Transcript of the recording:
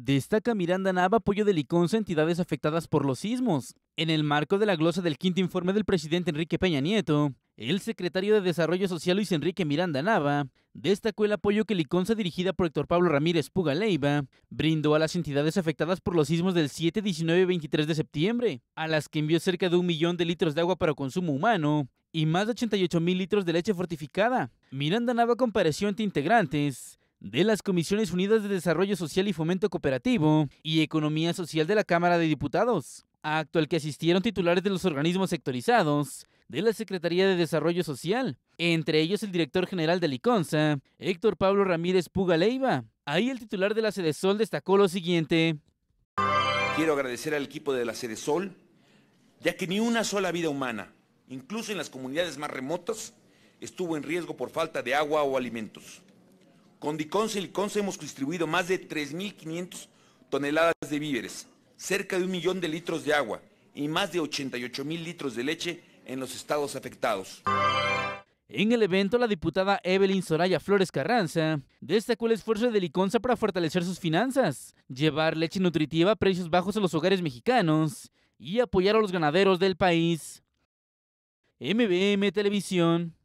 Destaca Miranda Nava apoyo de Liconza a entidades afectadas por los sismos. En el marco de la glosa del quinto informe del presidente Enrique Peña Nieto, el secretario de Desarrollo Social Luis Enrique Miranda Nava destacó el apoyo que Liconza, dirigida por Héctor Pablo Ramírez Puga Leiva, brindó a las entidades afectadas por los sismos del 7, 19 y 23 de septiembre, a las que envió cerca de un millón de litros de agua para consumo humano y más de 88 mil litros de leche fortificada. Miranda Nava compareció ante integrantes de las Comisiones Unidas de Desarrollo Social y Fomento Cooperativo y Economía Social de la Cámara de Diputados, acto al que asistieron titulares de los organismos sectorizados de la Secretaría de Desarrollo Social, entre ellos el director general de Liconza, Héctor Pablo Ramírez Puga Leiva. Ahí el titular de la Sol destacó lo siguiente. Quiero agradecer al equipo de la Sol, ya que ni una sola vida humana, incluso en las comunidades más remotas, estuvo en riesgo por falta de agua o alimentos. Con Diconsa y Liconsa hemos distribuido más de 3.500 toneladas de víveres, cerca de un millón de litros de agua y más de 88.000 litros de leche en los estados afectados. En el evento, la diputada Evelyn Soraya Flores Carranza destacó el esfuerzo de Liconza para fortalecer sus finanzas, llevar leche nutritiva a precios bajos a los hogares mexicanos y apoyar a los ganaderos del país. MBM Televisión